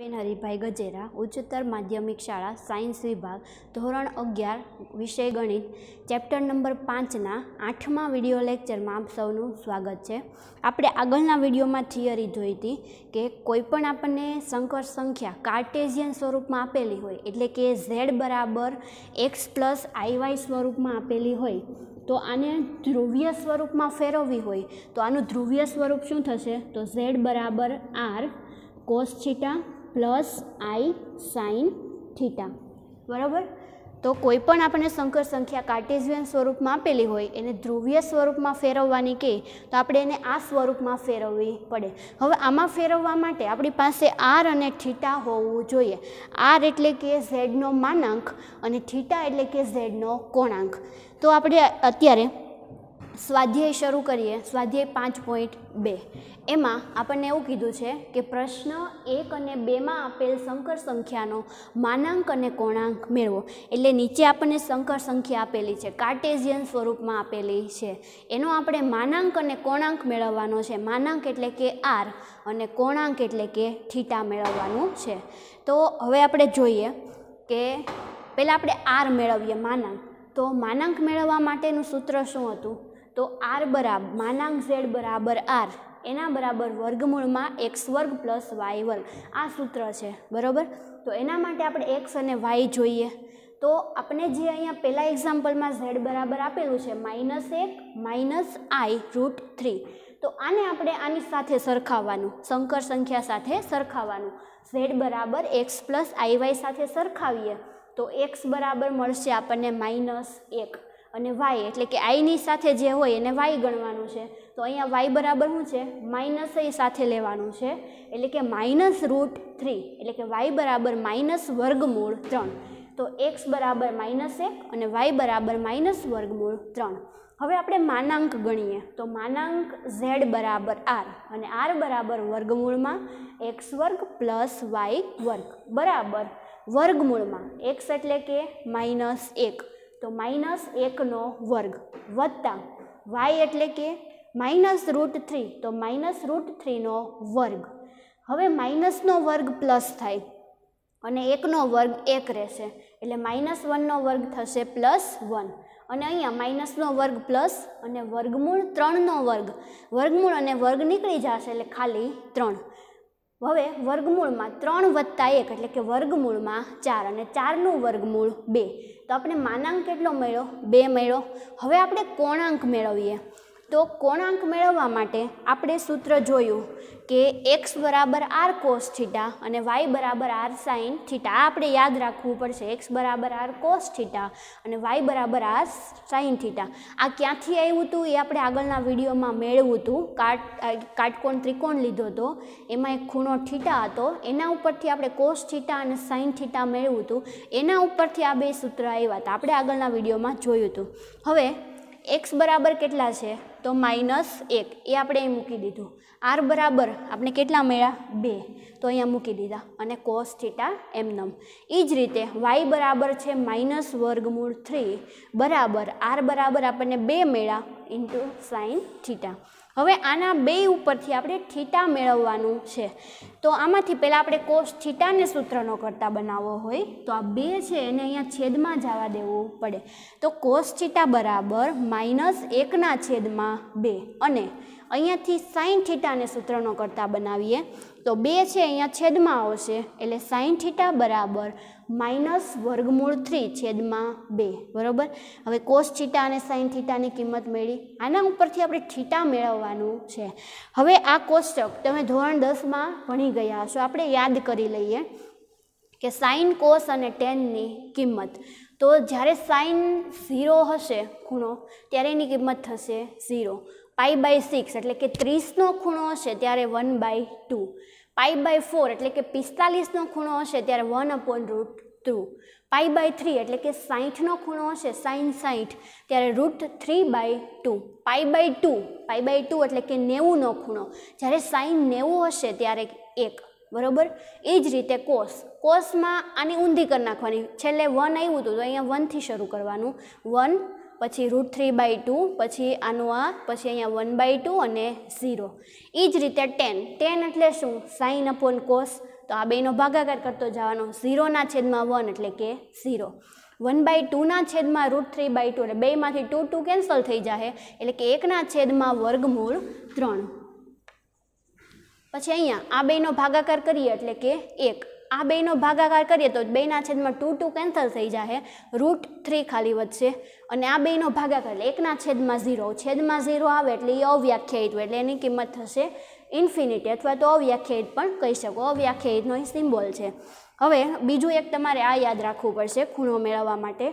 બેન હરિભાઈ ગજેરા ઉચ્ચતર માધ્યમિક શાળા સાયન્સ વિભાગ ધોરણ અગિયાર વિષય ગણિત ચેપ્ટર નંબર પાંચના આઠમા વિડીયો લેક્ચરમાં આપ સૌનું સ્વાગત છે આપણે આગળના વિડીયોમાં થિયરી જોઈ હતી કે કોઈપણ આપણને સંકર સંખ્યા કાર્ટેશિયન સ્વરૂપમાં આપેલી હોય એટલે કે ઝેડ બરાબર એક્સ પ્લસ આઈવાય સ્વરૂપમાં આપેલી હોય તો આને ધ્રુવીય સ્વરૂપમાં ફેરવવી હોય તો આનું ધ્રુવીય સ્વરૂપ શું થશે તો ઝેડ બરાબર R cos theta plus i sine theta બરાબર તો કોઈ પણ આપણને સંકર સંખ્યા કાર્ટેઝિયન સ્વરૂપમાં આપેલી હોય એને ધ્રુવીય સ્વરૂપમાં ફેરવવાની કે તો આપણે એને આ સ્વરૂપમાં ફેરવવી પડે હવે આમાં ફેરવવા માટે આપણી પાસે આર અને થીટા હોવું જોઈએ આર એટલે કે ઝેડનો માનાંક અને થીટા એટલે કે ઝેડનો કોણાંક તો આપણે અત્યારે સ્વાધ્યાય શરૂ કરીએ સ્વાધ્યાય પાંચ પોઈન્ટ બે એમાં આપણને એવું કીધું છે કે પ્રશ્ન એક અને બેમાં આપેલ સંકર સંખ્યાનો માનાંક અને કોણાંક મેળવો એટલે નીચે આપણને સંકર સંખ્યા આપેલી છે કાર્ટેઝિયન સ્વરૂપમાં આપેલી છે એનો આપણે માનાંક અને કોણાંક મેળવવાનો છે માનાંક એટલે કે આર અને કોણાંક એટલે કે થીટા મેળવવાનું છે તો હવે આપણે જોઈએ કે પહેલાં આપણે આર મેળવીએ માનાંક તો માનાંક મેળવવા માટેનું સૂત્ર શું હતું તો આર બરાબર માનાંક ઝેડ બરાબર આર એના બરાબર વર્ગમૂળમાં એક્સ વર્ગ પ્લસ વાય વર્ગ આ સૂત્ર છે બરાબર તો એના માટે આપણે એક્સ અને વાય જોઈએ તો આપણે જે અહીંયા પહેલાં એક્ઝામ્પલમાં ઝેડ બરાબર આપેલું છે માઇનસ એક માઇનસ આઈ રૂટ થ્રી તો આને આપણે આની સાથે સરખાવવાનું શંકર સંખ્યા સાથે સરખાવવાનું ઝેડ બરાબર એક્સ પ્લસ આઈ વાય સાથે સરખાવીએ તો એક્સ બરાબર મળશે આપણને માઇનસ એક અને વાય એટલે કે આઈની સાથે જે હોય એને વાય ગણવાનું છે તો અહીંયા વાય બરાબર શું છે માઇનસ એ સાથે લેવાનું છે એટલે કે માઇનસ રૂટ થ્રી એટલે કે વાય બરાબર માઇનસ વર્ગમૂળ ત્રણ તો એક્સ બરાબર માઇનસ એક અને વાય બરાબર માઇનસ વર્ગમૂળ ત્રણ હવે આપણે માનાંક ગણીએ તો માનાંક ઝેડ બરાબર આર અને આર બરાબર વર્ગમૂળમાં એક્સ વર્ગ પ્લસ વાય વર્ગ બરાબર વર્ગમૂળમાં એક્સ એટલે કે માઇનસ એક તો માઇનસ એકનો વર્ગ વત્તા વાય એટલે કે માઇનસ રૂટ થ્રી તો માઇનસ રૂટ થ્રીનો વર્ગ હવે માઇનસનો વર્ગ પ્લસ થાય અને એકનો વર્ગ એક રહેશે એટલે માઇનસ વનનો વર્ગ થશે પ્લસ વન અને અહીંયા માઇનસનો વર્ગ પ્લસ અને વર્ગમૂળ ત્રણનો વર્ગ વર્ગમૂળ અને વર્ગ નીકળી જશે એટલે ખાલી ત્રણ હવે વર્ગમૂળમાં ત્રણ વત્તા એક એટલે કે વર્ગમૂળમાં ચાર અને ચારનું વર્ગમૂળ બે તો આપણે માનાંક કેટલો મળ્યો બે મળ્યો હવે આપણે કોણાંક મેળવીએ તો કોણાંક મેળવવા માટે આપણે સૂત્ર જોયું કે એક્સ બરાબર આર કોસ થીટા અને વાય બરાબર આર સાઇન થીટા આ આપણે યાદ રાખવું પડશે એક્સ બરાબર આર કોસ થીટા અને વાય બરાબર આર સાઇન થીટા આ ક્યાંથી આવ્યું હતું એ આપણે આગળના વિડીયોમાં મેળવ્યું હતું કાટ કાટકોણ ત્રિકોણ લીધો હતો એમાં એક ખૂણો થીટા હતો એના ઉપરથી આપણે કોસ થીટા અને સાઇન થીટા મેળવ્યું હતું એના ઉપરથી આ બે સૂત્ર આવ્યા હતા આપણે આગળના વિડીયોમાં જોયું હતું હવે એક્સ બરાબર કેટલા છે તો માઇનસ એક એ આપણે અહીં મૂકી દીધું આર બરાબર આપણે કેટલા મળ્યા બે તો અહીંયા મૂકી દીધા અને કોસ થીટા એમનમ એ જ રીતે વાય બરાબર છે માઇનસ વર્ગમૂળ થ્રી બરાબર આર બરાબર આપણને બે મેળા ઇન્ટુ સાઇન થીટા હવે આના બે ઉપરથી આપણે થીટા મેળવવાનું છે તો આમાંથી પહેલાં આપણે કોષ થીટાને સૂત્રનો કરતાં બનાવવો હોય તો આ બે છે એને અહીંયા છેદમાં જવા દેવું પડે તો કોષ થીટા બરાબર માઇનસ એકના છેદમાં બે અને અહીંયાથી સાઈન થીટાને સૂત્રનો કરતાં બનાવીએ તો બે છે અહીંયા છેદમાં આવશે એટલે સાઈન થીટા બરાબર માઇનસ વર્ગમૂળ થ્રી છેદમાં બે બરાબર હવે કોસ થીટા અને સાઈન થીટાની કિંમત મેળવી આના ઉપરથી આપણે થીટા મેળવવાનું છે હવે આ કોષ્ટક તમે ધોરણ દસમાં ભણી ગયા હશો આપણે યાદ કરી લઈએ કે સાઈન કોસ અને ટેનની કિંમત તો જ્યારે સાઈન ઝીરો હશે ખૂણો ત્યારે એની કિંમત થશે ઝીરો પાઈ બાય સિક્સ એટલે કે ત્રીસનો ખૂણો હશે ત્યારે one by two pi by four એટલે કે પિસ્તાલીસનો ખૂણો હશે ત્યારે one upon root two pi by three એટલે કે સાહીઠનો ખૂણો હશે સાઈન સાહીઠ ત્યારે root three by two pi by two pi by two એટલે કે નેવુંનો ખૂણો જ્યારે સાઈન નેવું હશે ત્યારે એક બરોબર એ જ રીતે કોસ કોસમાં આની ઊંધી કરી નાખવાની છેલ્લે વન આવ્યું હતું તો અહીંયા વનથી શરૂ કરવાનું વન પછી રૂટ થ્રી બાય ટુ પછી આનું આ પછી અહીંયા વન બાય ટુ અને ઝીરો એ જ રીતે ટેન ટેન એટલે શું સાઈન અપોન કોસ તો આ બેનો ભાગાકાર કરતો જવાનો ઝીરોના છેદમાં વન એટલે કે ઝીરો વન બાય ટુના છેદમાં રૂટ થ્રી બાય ટુ એટલે બેમાંથી ટુ ટુ કેન્સલ થઈ જશે એટલે કે એકના છેદમાં વર્ગમૂળ ત્રણ પછી અહીંયા આ બેનો ભાગાકાર કરીએ એટલે કે એક આ બેનો ભાગાકાર કરીએ તો બેના છેદમાં ટુ ટુ કેન્સલ થઈ જાય રૂટ થ્રી ખાલી વધશે અને આ બેનો ભાગાકાર એટલે એકના છેદમાં ઝીરો છેદમાં ઝીરો આવે એટલે એ અવ્યાખ્યાયિત હોય એટલે એની કિંમત થશે ઇન્ફિનિટી અથવા તો અવ્યાખ્યાયિત પણ કહી શકો અવ્યાખ્યાયિતનો એ સિમ્બોલ છે હવે બીજું એક તમારે આ યાદ રાખવું પડશે ખૂણો મેળવવા માટે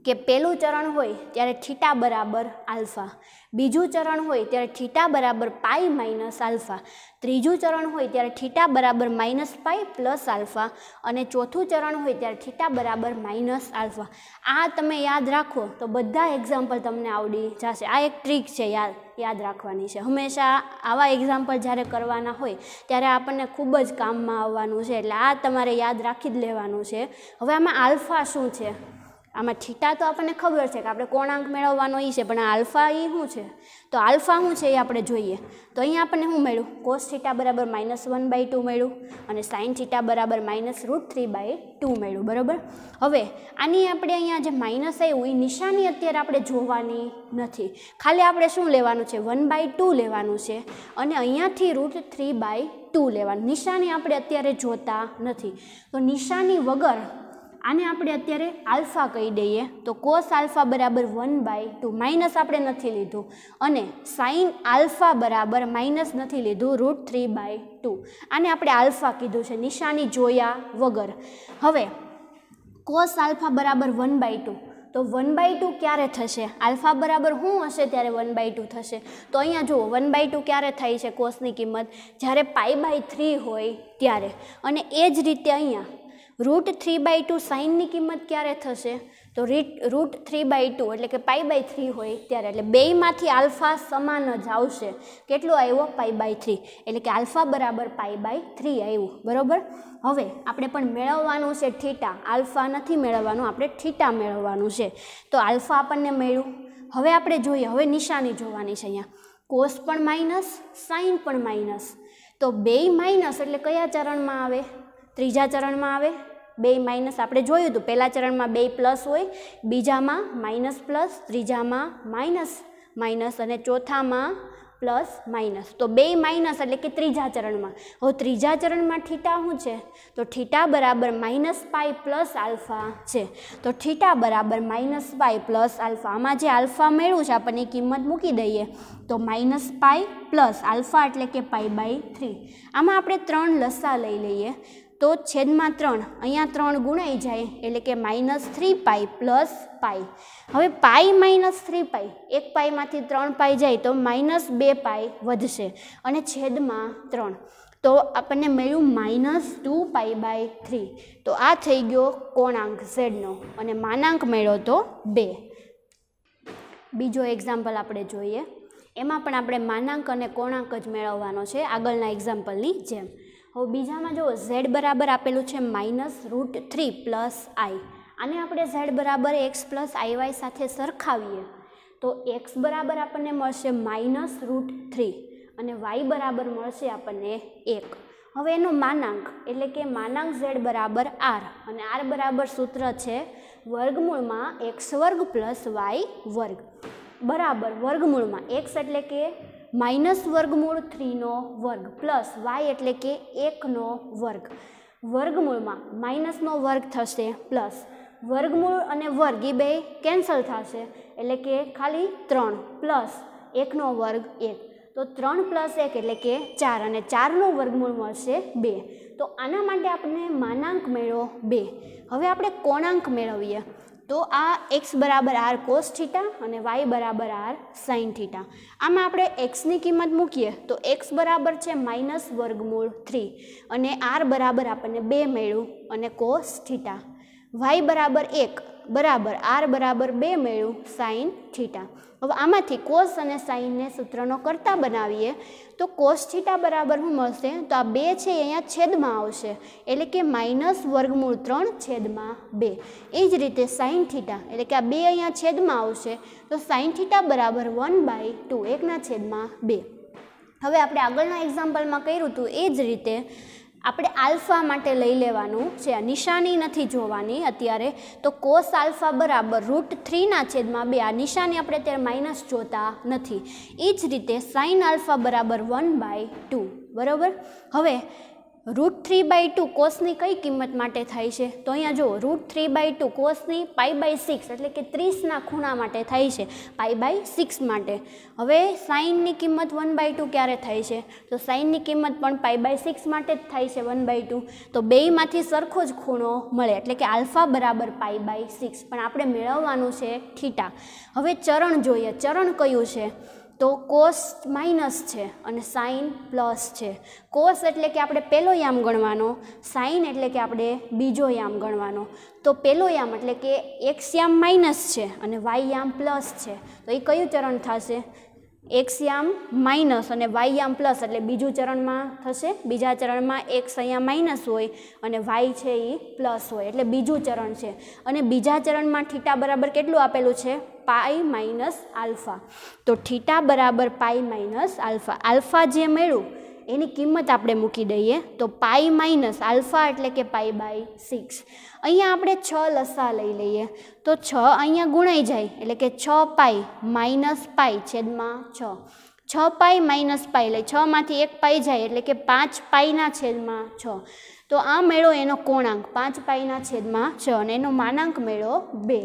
કે પહેલું ચરણ હોય ત્યારે થીટા બરાબર આલ્ફા બીજું ચરણ હોય ત્યારે થીટા બરાબર પાઈ માઇનસ આલ્ફા ત્રીજું ચરણ હોય ત્યારે થીટા બરાબર માઇનસ પાઈ પ્લસ આલ્ફા અને ચોથું ચરણ હોય ત્યારે થીટા બરાબર માઇનસ આલ્ફા આ તમે યાદ રાખો તો બધા એક્ઝામ્પલ તમને આવડી જશે આ એક ટ્રીક છે યાદ યાદ રાખવાની છે હંમેશા આવા એક્ઝામ્પલ જ્યારે કરવાના હોય ત્યારે આપણને ખૂબ જ કામમાં આવવાનું છે એટલે આ તમારે યાદ રાખી જ લેવાનું છે હવે આમાં આલ્ફા શું છે આમાં થીટા તો આપણને ખબર છે કે આપણે કોણાંક મેળવવાનો એ છે પણ આલ્ફા એ શું છે તો આલ્ફા શું છે એ આપણે જોઈએ તો અહીંયા આપણને શું મળ્યું કોસ થીટા બરાબર માઇનસ વન બાય ટુ મળ્યું અને સાઇન થીટા બરાબર minus root three by two મળ્યું બરાબર હવે આની આપણે અહીંયા જે માઇનસ આવ્યું એ નિશાની અત્યારે આપણે જોવાની નથી ખાલી આપણે શું લેવાનું છે વન બાય ટુ લેવાનું છે અને અહીંયાથી રૂટ થ્રી બાય ટુ લેવાનું નિશાની આપણે અત્યારે જોતા નથી તો નિશાની વગર આને આપણે અત્યારે આલ્ફા કહી દઈએ તો કોસ આલ્ફા બરાબર વન બાય ટુ માઇનસ આપણે નથી લીધું અને સાઇન આલ્ફા બરાબર માઇનસ નથી લીધું રૂટ થ્રી બાય ટુ આને આપણે આલ્ફા કીધું છે નિશાની જોયા વગર હવે કોસ આલ્ફા બરાબર વન બાય ટુ તો વન બાય ટુ ક્યારે થશે આલ્ફા બરાબર શું હશે ત્યારે વન બાય ટુ થશે તો અહીંયા જુઓ વન બાય ટુ ક્યારે થાય છે કોસની કિંમત જ્યારે પાઈ બાય થ્રી હોય ત્યારે અને એ જ રીતે અહીંયા રૂટ થ્રી બાય ટુ સાઇનની કિંમત ક્યારે થશે તો રીટ રૂટ થ્રી બાય ટુ એટલે કે પાઈ બાય થ્રી હોય ત્યારે એટલે બેમાંથી આલ્ફા સમાન જ આવશે કેટલો આવ્યો પાઈ બાય થ્રી એટલે કે આલ્ફા બરાબર પાઈ બાય થ્રી આવ્યું બરાબર હવે આપણે પણ મેળવવાનું છે થીટા આલ્ફા નથી મેળવવાનું આપણે થીટા મેળવવાનું છે તો આલ્ફા આપણને મળ્યું હવે આપણે જોઈએ હવે નિશાની જોવાની છે અહીંયા કોસ પણ માઇનસ સાઇન પણ માઇનસ તો બે માઇનસ એટલે કયા ચરણમાં આવે ત્રીજા ચરણમાં આવે બે માઇનસ આપણે જોયું હતું પહેલાં ચરણમાં બે પ્લસ હોય બીજામાં માઇનસ પ્લસ ત્રીજામાં માઇનસ માઇનસ અને ચોથામાં પ્લસ માઇનસ તો બે માઇનસ એટલે કે ત્રીજા ચરણમાં હવે ત્રીજા ચરણમાં ઠીટા શું છે તો ઠીટા બરાબર માઇનસ પાય પ્લસ આલ્ફા છે તો ઠીટા બરાબર માઇનસ પાય પ્લસ આલ્ફા આમાં જે આલ્ફા મેળવું છે આપણને કિંમત મૂકી દઈએ તો માઇનસ પાય પ્લસ આલ્ફા એટલે કે પાય બાય થ્રી આમાં આપણે ત્રણ લસા લઈ લઈએ તો છેદમાં ત્રણ અહીંયા ત્રણ ગુણાઈ જાય એટલે કે minus three pi plus pi હવે પાઈ માઇનસ થ્રી પાઈ એક પાઈમાંથી ત્રણ પાઈ જાય તો માઇનસ બે પાઈ વધશે અને છેદમાં ત્રણ તો આપણને મળ્યું minus two pi by three તો આ થઈ ગયો કોણાંક ઝેડનો અને માનાંક મેળ્યો તો બે બીજો એક્ઝામ્પલ આપણે જોઈએ એમાં પણ આપણે માનાંક અને કોણાંક જ મેળવવાનો છે આગળના એક્ઝામ્પલની જેમ હવે બીજામાં જો ઝેડ બરાબર આપેલું છે minus root three plus i આને આપણે ઝેડ બરાબર એક્સ પ્લસ આઈવાય સાથે સરખાવીએ તો એક્સ બરાબર આપણને મળશે માઇનસ રૂટ થ્રી અને વાય બરાબર મળશે આપણને એક હવે એનો માનાંક એટલે કે માનાંક ઝેડ બરાબર આર અને આર બરાબર સૂત્ર છે વર્ગમૂળમાં એક્સ વર્ગ પ્લસ વાય વર્ગ બરાબર વર્ગમૂળમાં એક્સ એટલે કે માઇનસ વર્ગમૂળ થ્રીનો વર્ગ પ્લસ વાય એટલે કે એકનો વર્ગ વર્ગમૂળમાં માઇનસનો વર્ગ થશે પ્લસ વર્ગમૂળ અને વર્ગ એ બે કેન્સલ થશે એટલે કે ખાલી ત્રણ પ્લસ એકનો વર્ગ એક તો ત્રણ પ્લસ એક એટલે કે ચાર અને ચારનો વર્ગમૂળ મળશે બે તો આના માટે આપણે માનાંક મેળવો બે હવે આપણે કોણાંક મેળવીએ તો આ એક્સ બરાબર આર કોસ થીટા અને વાય બરાબર આર સાઇન થીટા આમાં આપણે એક્સની કિંમત મૂકીએ તો એક્સ બરાબર છે માઇનસ વર્ગમૂળ થ્રી અને આર બરાબર આપણને બે મળ્યું અને કોસ થીટા વાય બરાબર એક બરાબર આર બરાબર બે મેળ્યું સાઇન થીટા હવે આમાંથી કોસ અને સાઇનને સૂત્રનો કરતાં બનાવીએ તો કોસ થીટા બરાબર શું મળશે તો આ બે છે અહીંયા છેદમાં આવશે એટલે કે માઇનસ વર્ગમૂળ ત્રણ છેદમાં બે એ જ રીતે સાઇન થીટા એટલે કે આ બે અહીંયા છેદમાં આવશે તો સાઇન થીટા બરાબર વન બાય ટુ એકના છેદમાં બે હવે આપણે આગળના એક્ઝામ્પલમાં કર્યું હતું એ જ રીતે આપણે આલ્ફા માટે લઈ લેવાનું છે નિશાની નથી જોવાની અત્યારે તો કોસ આલ્ફા બરાબર રૂટ થ્રીના છેદમાં બે આ નિશાની આપણે અત્યારે માઇનસ જોતા નથી એ જ રીતે સાઇન આલ્ફા બરાબર વન બાય ટુ બરાબર હવે રૂટ થ્રી બાય ટુ કોસની કઈ કિંમત માટે થાય છે તો અહીંયા જો રૂટ થ્રી બાય ટુ કોસની પાઈ બાય સિક્સ એટલે કે ત્રીસના ખૂણા માટે થાય છે પાઈ બાય સિક્સ માટે હવે સાઇનની કિંમત વન બાય ટુ ક્યારે થાય છે તો સાઇનની કિંમત પણ પાઈ બાય સિક્સ માટે જ થાય છે વન બાય ટુ તો બેમાંથી સરખો જ ખૂણો મળે એટલે કે આલ્ફા બરાબર પાઈ બાય સિક્સ પણ આપણે મેળવવાનું છે થીટા હવે ચરણ જોઈએ ચરણ કયું છે તો કોસ માઇનસ છે અને સાઇન પ્લસ છે કોસ એટલે કે આપણે પહેલો યામ ગણવાનો સાઇન એટલે કે આપણે બીજો યામ ગણવાનો તો પહેલો યામ એટલે કે એક્સ યામ માઇનસ છે અને વાય યામ પ્લસ છે તો એ કયું ચરણ થશે એક્સ યામ માઇનસ અને વાય યામ પ્લસ એટલે બીજું ચરણમાં થશે બીજા ચરણમાં એક્સ અહીંયા માઇનસ હોય અને વાય છે એ પ્લસ હોય એટલે બીજું ચરણ છે અને બીજા ચરણમાં ઠીટા બરાબર કેટલું આપેલું છે પાઈ માઇનસ આલ્ફા તો થીટા બરાબર પાઈ માઇનસ આલ્ફા આલ્ફા જે મળ્યું એની કિંમત આપણે મૂકી દઈએ તો પાઈ માઇનસ આલ્ફા એટલે કે પાઈ બાય સિક્સ અહીંયા આપણે છ લસા લઈ લઈએ તો છ અહીંયા ગુણાઈ જાય એટલે કે છ પાઈ માઇનસ પાઈ છેદમાં છ છ પાઈ માઇનસ પાઈ એટલે છમાંથી એક પાઈ જાય એટલે કે પાંચ પાઈના છેદમાં છ તો આ મેળો એનો કોણાંક પાંચ પાઈના છેદમાં છ અને એનો માનાંક મેળો બે